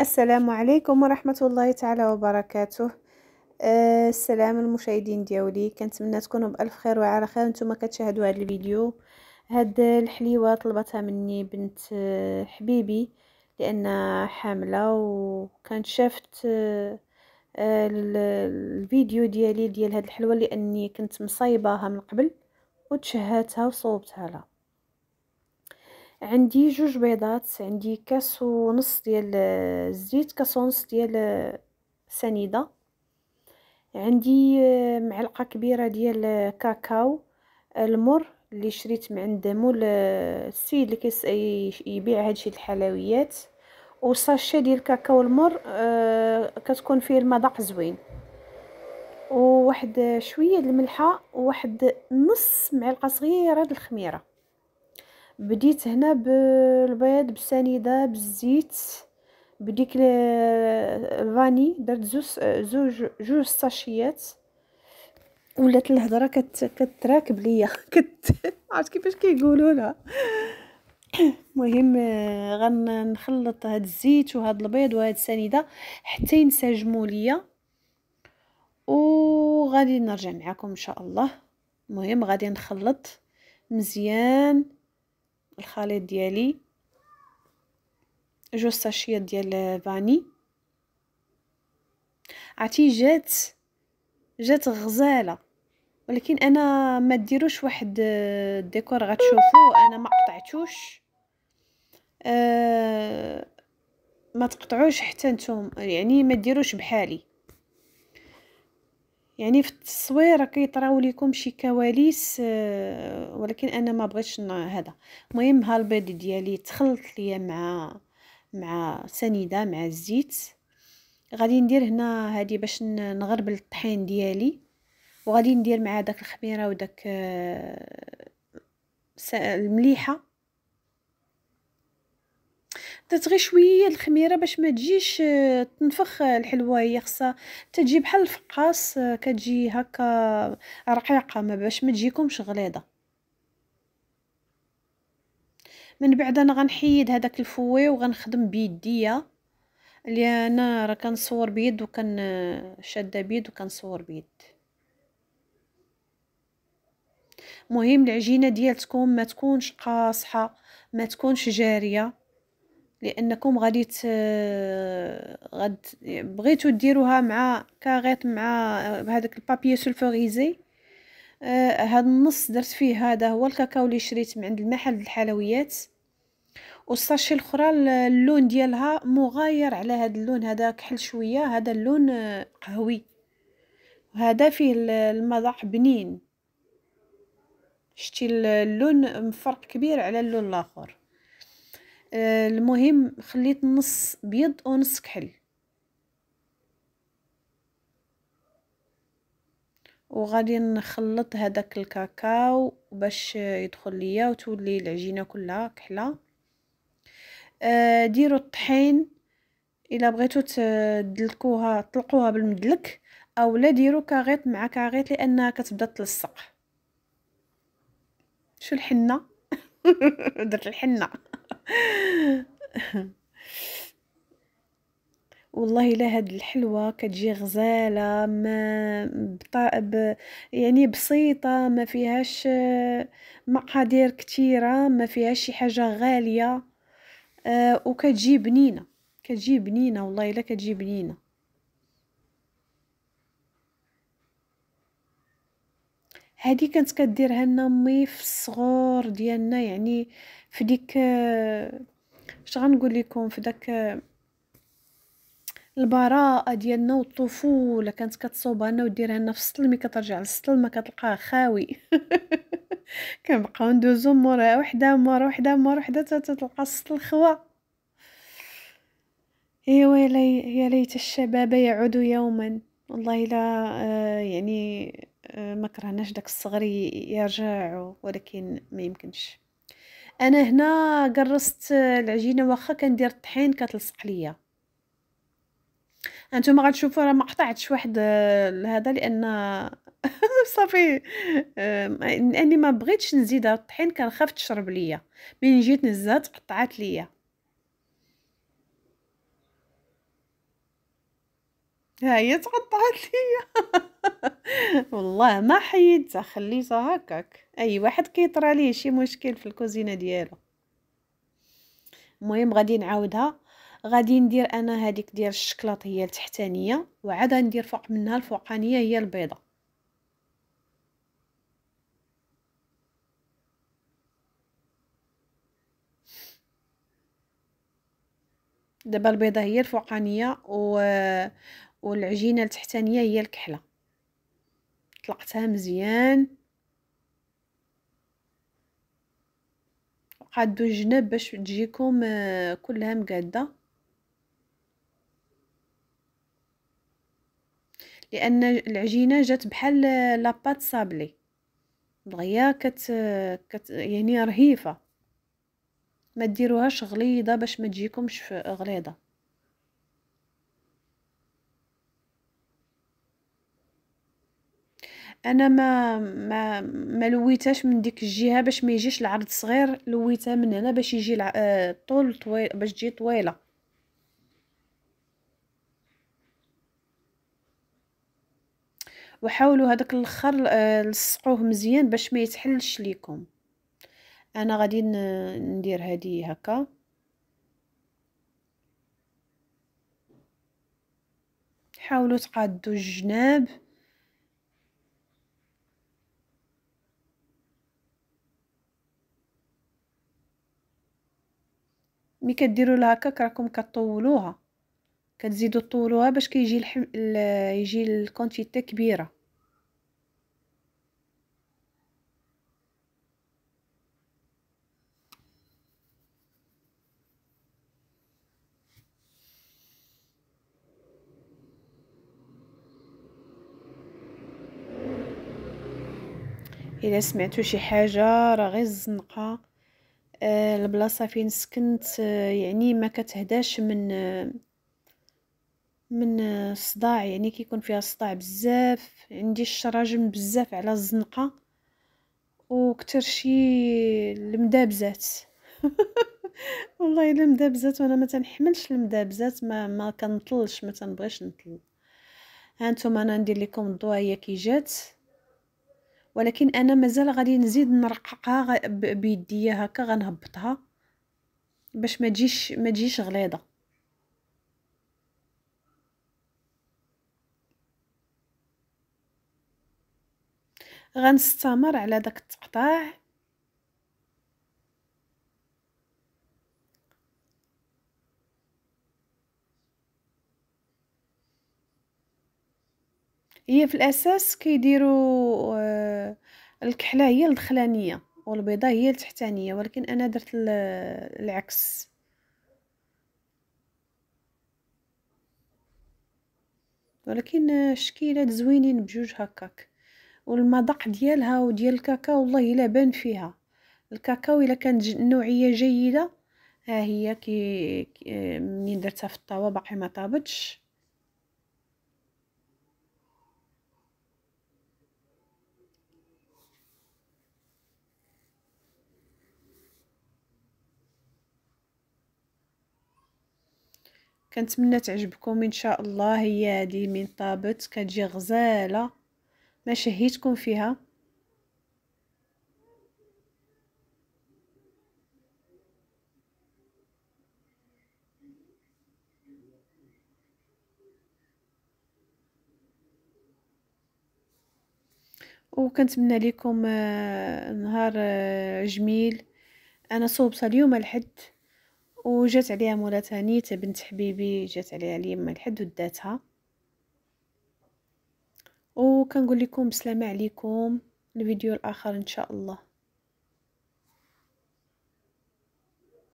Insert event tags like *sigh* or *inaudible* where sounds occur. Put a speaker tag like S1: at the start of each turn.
S1: السلام عليكم ورحمة الله تعالى وبركاته آه، السلام المشاهدين ديولي كنتمنى تكونوا بألف خير وعلى خير نتوما كتشاهدوا هذا الفيديو هاد الحليوة طلبتها مني بنت آه، حبيبي لأن حاملة وكانت شافت آه، الفيديو ديالي ديال هاد الحلوة لأني كنت مصايباها من قبل وتشهاتها وصوبتها لها عندي جوج بيضات عندي كاس ونص ديال الزيت كاس ونص ديال سنيده عندي معلقه كبيره ديال كاكاو المر اللي شريت من عند مول السيد اللي كيس يبيع هادشي الحلويات وصاشي ديال الكاكاو المر آه كتكون فيه المذاق زوين وواحد شويه الملحه وواحد نص معلقه صغيره د الخميره بديت هنا بالبيض بالسنيده بالزيت بديك الفاني درت زوج زوج جوج ساشيات ولات الهضره كت كتراكب ليا *laughs* كت عرفت كيفاش كيقولوا لها المهم غنخلط هاد الزيت وهاد البيض وهاد السنيده حتى ينسجموا ليا وغادي نرجع معكم ان شاء الله المهم غادي نخلط مزيان الخليط ديالي جوج ساشيات ديال فاني عرفتي جات جات غزاله ولكن انا ما ديروش واحد الديكور غتشوفوا انا ما قطعتوش أه ما تقطعوش حتى نتوم يعني ما ديروش بحالي يعني في التصوير كيطراو لكم شي كواليس آه، ولكن انا ما بغيتش هذا المهم ها البيض ديالي تخلط ليا مع مع سنيده مع الزيت غادي ندير هنا هادي باش نغربل الطحين ديالي وغادي ندير مع داك الخميره وداك آه، المليحه درت غير شويه الخميره باش ما تجيش آه، تنفخ آه، الحلوه هي خصها تجي بحال الفقاص آه، كتجي هكا رقيقه ما باش ما تجيكمش غليظه من بعد انا غنحيد هذاك الفوي وغنخدم بيديا اللي انا راه كنصور بيد وكن شاده بيد وكنصور بيد مهم العجينه ديالتكم ما تكونش قاصحه ما تكونش جاريه لانكم غادي ت... غاد بغيتو ديروها مع كاغيط مع بهذاك البابيي سلفوريزي آه هاد النص درت فيه هذا هو الكاكاو اللي شريت من عند المحل الحلويات والساشي الاخرى اللون ديالها مغاير على هاد اللون هذا كحل شويه هذا اللون آه، قهوي وهذا فيه المذاق بنين شتي اللون مفرق كبير على اللون الاخر آه، المهم خليت نص بيض ونص كحل وغادي نخلط هذاك الكاكاو باش يدخل ليا وتولي العجينه كلها كحله آه، ديروا الطحين الا بغيتو تدلكوها طلقوها بالمدلك اولا ديروا كاغيط مع كاغيط لانها كتبدا تلصق شو الحنه *laughs* درت الحنه والله لا هاد الحلوه كتجي غزاله ما بطا ب يعني بسيطه ما فيهاش مقادير كثيره ما فيهاش شي حاجه غاليه أه وكتجي بنينه كتجي بنينه والله الا كتجي بنينه هادي كانت كديرها لنا امي في الصغور ديالنا يعني في ديك اش غنقول لكم في داك البراءه ديالنا والطفوله كانت كتصوبها لنا وديرها لنا في السطل ملي كترجع للسطل ما كتلقاه خاوي *laughs* كنبقاو ندوزو مورا وحده مورا وحده مورا وحده حتى تلقى السطل خوا ايوا يا ليت الشباب يعود يوما والله الا آه، يعني آه، ما كرهناش داك الصغر يرجع ولكن ما يمكنش انا هنا قرصت العجينه واخا كندير الطحين كتلصق ليا انتم غتشوفوا راه ما قطعتش واحد آه، هذا لان *laughs* صافي لاني ما بغيتش نزيد الطحين كنخاف تشرب ليا من جيت نزات قطعات ليا ها هي تقطعت ليا *laughs* *laughs* والله ما حيدتها خليتها هكاك اي واحد كيطرى ليه شي مشكل في الكوزينه ديالو المهم غادي نعاودها غادي ندير انا هذيك ديال الشكلاط هي التحتانيه وعاد ندير فوق منها الفوقانيه هي البيضه دابا البيضه هي الفوقانيه و والعجينه التحتانيه هي الكحله طلقتها مزيان وقادو الجناب باش تجيكم آه، كلها مقاده لان العجينه جات بحال آه، لاباط صابلي دغيا كت, آه، كت يعني رهيفه ما ديروهاش غليظه باش ما تجيكمش غليظه انا ما ما ما لويتهاش من ديك الجهه باش ما يجيش العرض صغير لويتها من هنا باش يجي الطول آه، طويل باش تجي طويله وحاولوا هذاك الاخر آه، لصقوه مزيان باش ما يتحلش ليكم انا غادي ندير هذه هكا حاولوا تقادوا الجناب مي كديروا لها هكاك راكم كطولوها كتزيدوا طولوها باش كيجي الحم... ال... يجي الكونتيتي كبيره الا سمعتوا شي حاجه راه غير الزنقه آه، البلاصه فين سكنت آه، يعني ما كتهداش من آه، من الصداع يعني كيكون فيها الصداع بزاف عندي الشراجم بزاف على الزنقه وكتر شي المدابزات *laughs* والله الا مدابزات وانا ما تنحملش المدابزات ما ما كنطلش ما تنبغيش نطل هانتوما انا ندير لكم الضوايه كي جات ولكن انا مازال غادي نزيد نرققها بيديا هكا غنهبطها باش ما تجيش ما تجيش غليظه غنستمر على داك التقطاع هي في الاساس كيديروا آه، الكحله هي الدخلانيه والبيضه هي التحتانيه ولكن انا درت العكس ولكن الشكيلات زوينين بجوج هكاك والمذاق ديالها وديال الكاكاو والله الا بان فيها الكاكاو الا كانت النوعيه جيده ها هي كي, كي منين درتها في الطاوه باقي ما طابتش كنتمنى تعجبكم ان شاء الله هي هذه من طابت كتجي غزاله ما شهيتكم فيها وكنتمنى لكم آه، نهار آه، جميل انا صوبت اليوم الحد وجات عليها مولا تاني بنت حبيبي جات عليها اليمة الحد وداتها وكنقول لكم بسلامه عليكم الفيديو الاخر ان شاء الله